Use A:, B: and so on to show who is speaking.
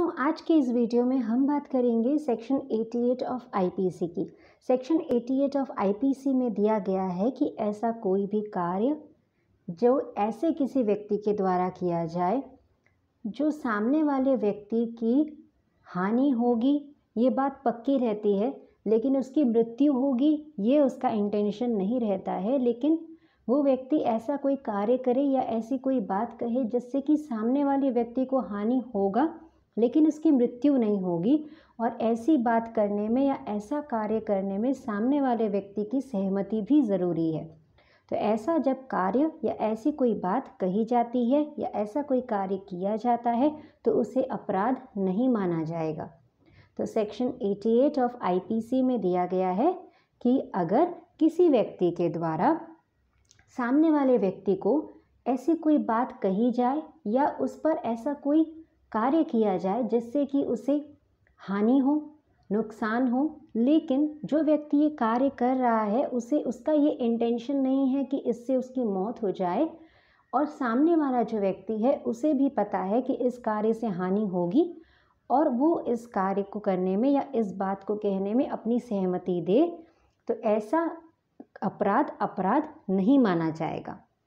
A: दोस्तों आज के इस वीडियो में हम बात करेंगे सेक्शन 88 ऑफ आईपीसी की सेक्शन 88 ऑफ आईपीसी में दिया गया है कि ऐसा कोई भी कार्य जो ऐसे किसी व्यक्ति के द्वारा किया जाए जो सामने वाले व्यक्ति की हानि होगी ये बात पक्की रहती है लेकिन उसकी मृत्यु होगी ये उसका इंटेंशन नहीं रहता है लेकिन वो व्यक्ति ऐसा कोई कार्य करे या ऐसी कोई बात कहे जिससे कि सामने वाले व्यक्ति को हानि होगा लेकिन उसकी मृत्यु नहीं होगी और ऐसी बात करने में या ऐसा कार्य करने में सामने वाले व्यक्ति की सहमति भी ज़रूरी है तो ऐसा जब कार्य या ऐसी कोई बात कही जाती है या ऐसा कोई कार्य किया जाता है तो उसे अपराध नहीं माना जाएगा तो सेक्शन 88 ऑफ आईपीसी में दिया गया है कि अगर किसी व्यक्ति के द्वारा सामने वाले व्यक्ति को ऐसी कोई बात कही जाए या उस पर ऐसा कोई कार्य किया जाए जिससे कि उसे हानि हो नुकसान हो लेकिन जो व्यक्ति ये कार्य कर रहा है उसे उसका ये इंटेंशन नहीं है कि इससे उसकी मौत हो जाए और सामने वाला जो व्यक्ति है उसे भी पता है कि इस कार्य से हानि होगी और वो इस कार्य को करने में या इस बात को कहने में अपनी सहमति दे तो ऐसा अपराध अपराध नहीं माना जाएगा